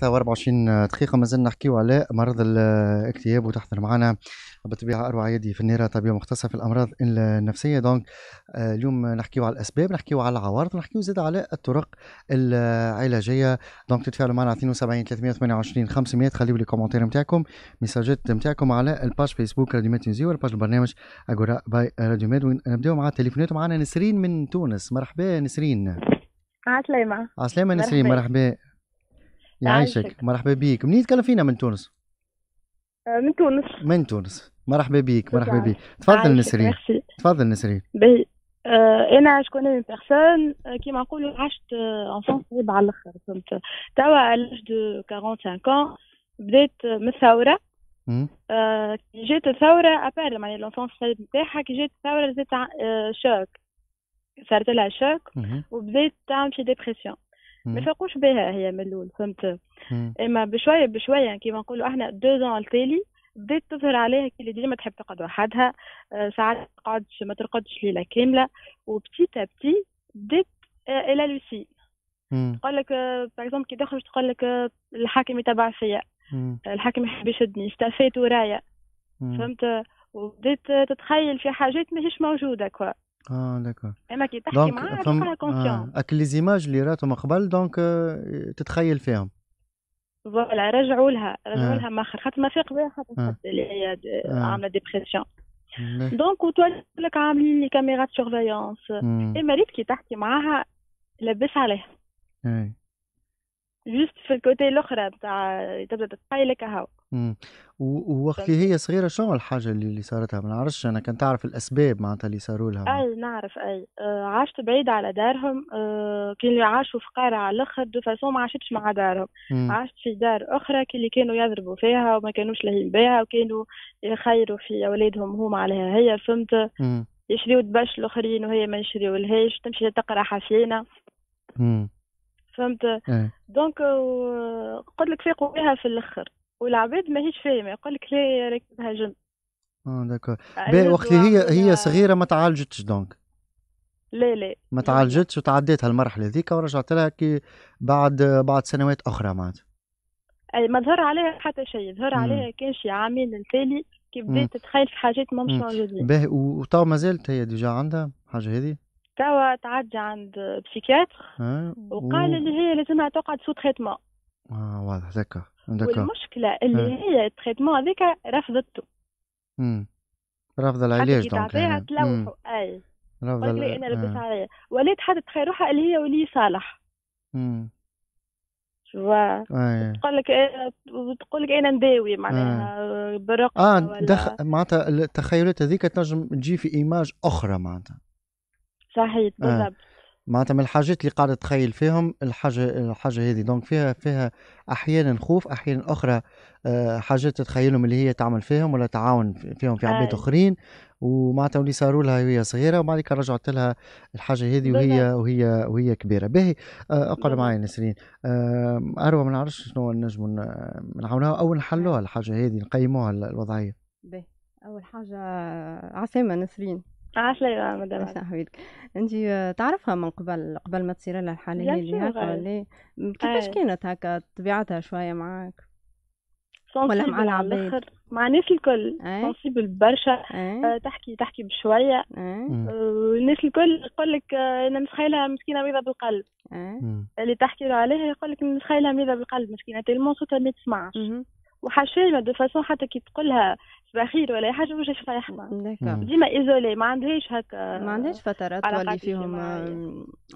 3 و24 دقيقة مازال نحكيو على مرض الاكتئاب وتحضر معنا بالطبيعة أروع يدي في النيرة طبيبة مختصة في الأمراض النفسية دونك آه، اليوم نحكيو على الأسباب نحكيو على العوارض ونحكيو زاد على الطرق العلاجية دونك تتفاعلوا معنا 72 328 500 خليوا لي كومنتير نتاعكم ميساجات نتاعكم على الباج فيسبوك راديو ميد نيوزي والباج البرنامج أجورا باي راديو ميد نبداو مع التليفونات معنا نسرين من تونس مرحبا نسرين عسلامة عسلامة نسرين مرحبا يعيشك مرحبا بيك منين تكلم فينا من تونس آه، من تونس من تونس مرحبا بيك مرحبا بيك تفضل نسرين تفضل نسرين باهي آه انا شكون اون بيرسون كيما نقولوا عشت انفون آه، صعيبه على الاخر فهمت توا علاج دو 45 بديت آه، من الثوره كي جات الثوره ابار معناها الانفون الصعيب نتاعها كي جات الثوره زدت شوك صارت لها شوك وبدات تعمل شي ديبرسيون ما فاقوش بها هي من الاول فهمت اما بشويه بشويه يعني كيما نقولوا احنا دو زون التالي بدات تظهر عليها كي ديما تحب تقعد وحدها آه، ساعات ما تقعدش ما ترقدش ليله كامله وبتي بتي بدات آه، الى لوسي تقول لك باغ آه، اكزومبل كي تخرج تقول لك الحاكم يتبع فيا الحاكم يحب يشدني استفيت ورايا فهمت وبديت تتخيل في حاجات ماهيش موجوده كوا اه داكور اما كي تحكي معاه تلقاها كونسيون اك لي زيماج اللي راتهم قبل دونك تتخيل فيهم فوالا رجعوا لها رجعوا لها ماخر خاطر ما فيق بها خاطر اللي هي عامله ديبرسيون دونك وتولي لك عاملين لي كاميرا سيرفيونس اما ريت كي تحكي معاها لبس عليها جوست في الكوتي الاخرى تاع تبدا تتخيل هاو و- ووقت اللي هي صغيرة شنو الحاجة اللي اللي صارتها ما نعرفش أنا كنت أعرف الأسباب معناتها اللي صاروا لها اي نعرف اي آه، عاشت بعيد على دارهم آه، كي اللي عاشوا في قارة على الاخر دو فاسون ما عاشتش مع دارهم مم. عاشت في دار اخرى كي اللي كانوا يضربوا فيها وما كانوش لاهين بيها وكانوا يخيروا في اولادهم هم عليها هي فهمت يشريوا دبش الاخرين وهي ما يشريوا لهاش تمشي تقرا حسينة فهمت إيه. دونك قلت لك فيقوا بها في الاخر والعباد ماهيش فاهمه يقول لك لا راكبها جن اه داكور باهي وقت هي هي صغيره ما تعالجتش دونك لا لا ما تعالجتش وتعديت هالمرحله هذيك ورجعت لها كي بعد بعد سنوات اخرى معناتها اي ما ظهر عليها حتى شيء ظهر عليها كان شي عامين التالي كي بدات تتخيل في حاجات ما مش موجودين باهي ما مازالت هي ديجا عندها حاجه هذه توا تعدى عند بسيكياتر آه، وقال اللي هي لازمها تقعد سو تريتمون اه واضح داكور والمشكله اللي م. اه. هي التريتمون هذاك رفضته رافضه العلاج دونك يعني تلوحوا اي رافضه لي انا اه. لبس عليا ولات حتى تخيل روحها اللي هي ولي صالح شوفوا تقول لك إيه، تقول لك انا نداوي معناها برق اه, آه، دخ... معناتها التخيلات هذيك تنجم تجي في ايماج اخرى معناتها صحيح بالضبط معناتها من الحاجات اللي قاعده تخيل فيهم الحاجه الحاجه هذه دونك فيها فيها احيانا خوف احيانا اخرى آه، حاجات تتخيلهم اللي هي تعمل فيهم ولا تعاون فيهم في عباد اخرين ومعناتها اللي صاروا لها وهي صغيره وبعد كده رجعت لها الحاجه هذه وهي وهي وهي كبيره باهي آه، اقعد معايا نسرين آه، اروى ما نعرفش شنو نجم نعاونوها او نحلوها الحاجه هذه نقيموها الوضعيه باهي اول حاجه عسامه نسرين عاش لي مدام حبيبتك انت آه، تعرفها من قبل قبل ما تصير لها الحاليه اللي هكا ولا إيه؟ كيفاش آه. كانت هكا طبيعتها شويه معاك ولا مع العباد مع الناس الكل سنسيبل إيه؟ برشا إيه؟ آه، تحكي تحكي بشويه والناس الكل يقول لك انا متخيلها مسكينه ميضه بالقلب اللي تحكي له عليها يقول لك متخيلها ميضه بالقلب مسكينه تلمون صوتها ما تسمعش وحشينا دو فاسون حتى كي تقولها بخيل ولا حاجه مش صحيحه ديما ايزولي ما عندهاش هكا ما عندهاش فترات تولي فيهم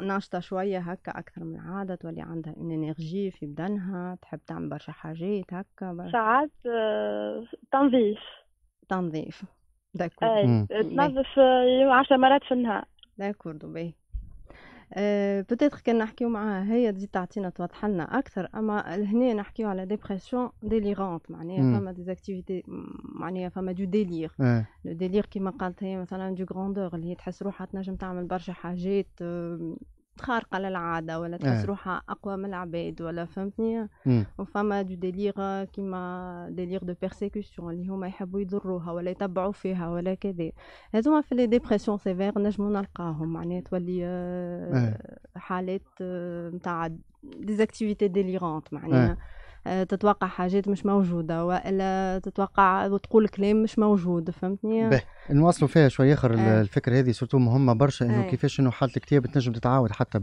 ناشطه شويه هكا اكثر من العاده تولي عندها ان انرجي في بدنها تحب تعمل برشا حاجات هكا برشا ساعات آه، تنظيف تنظيف داكور تنظف 10 آه، مرات في النهار داكور باهي بتاتر كان نحكيو معاها هي تزيد تعطينا توضح لنا اكثر اما لهنا نحكيو على ديبرسيون ديليغونت معناها فما ديزاكتيفيتي معناها فما دو ديليغ لو ديليغ كيما قالت هي مثلا دو غروندور اللي هي تحس روحها تنجم تعمل برشا حاجات خارقه للعاده ولا آه. تحس روحها اقوى من العباد ولا فهمتني وفما دو ديليغ آه، كيما ديليغ دو بيرسيكسيون اللي هما يحبوا يضروها ولا يتبعوا فيها ولا كذا هذوما في لي ديبرسيون سيفير نجمو نلقاهم معناها تولي آه، حالات نتاع ديزاكتيفيتي ديليغونت معناها آه، تتوقع حاجات مش موجوده والا تتوقع وتقول كلام مش موجود فهمتني باهي نواصلوا فيها شويه اخر آه. الفكره هذه سورتو مهمه برشا انه آه. كيفاش انه حاله الكتاب تنجم تتعاود حتى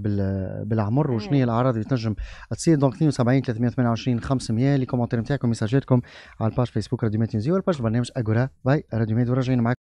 بالعمر آه. وشنو هي الاعراض اللي تنجم تصير دونك 72 328 500 لي كومنتير نتاعكم ميساجاتكم على الباج فيسبوك راديو ميت نيوز والباج برنامج اجورا باي راديو ميت وراجعين معاكم